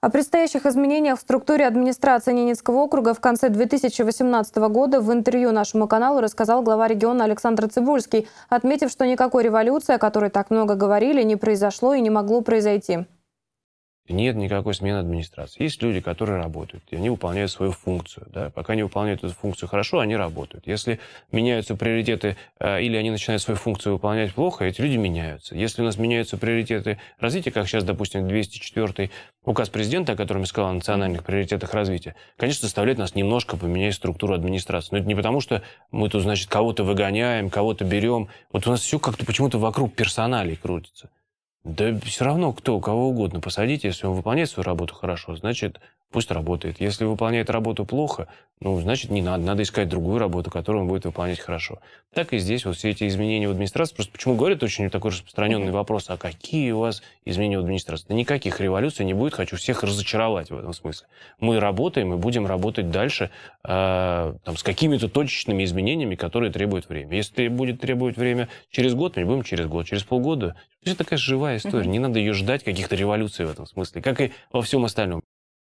О предстоящих изменениях в структуре администрации Ненецкого округа в конце 2018 года в интервью нашему каналу рассказал глава региона Александр Цибульский, отметив, что никакой революции, о которой так много говорили, не произошло и не могло произойти нет никакой смены администрации. Есть люди, которые работают, и они выполняют свою функцию. Да? Пока они выполняют эту функцию хорошо, они работают. Если меняются приоритеты, э, или они начинают свою функцию выполнять плохо, эти люди меняются. Если у нас меняются приоритеты развития, как сейчас, допустим, 204 указ президента, о котором я сказал, о национальных приоритетах развития, конечно, заставляет нас немножко поменять структуру администрации. Но это не потому, что мы тут, значит, кого-то выгоняем, кого-то берем. Вот у нас все как-то почему-то вокруг персоналей крутится. Да все равно кто, кого угодно посадите, если он выполняет свою работу хорошо, значит, пусть работает. Если выполняет работу плохо, ну, значит, не надо. Надо искать другую работу, которую он будет выполнять хорошо. Так и здесь вот все эти изменения в администрации. Просто почему говорят очень такой распространенный вопрос, а какие у вас изменения в администрации? Да никаких революций не будет, хочу всех разочаровать в этом смысле. Мы работаем и будем работать дальше э, там, с какими-то точечными изменениями, которые требуют время. Если будет требовать время через год, мы будем через год, через полгода. Это такая живая история. Не надо ее ждать каких-то революций в этом смысле, как и во всем остальном.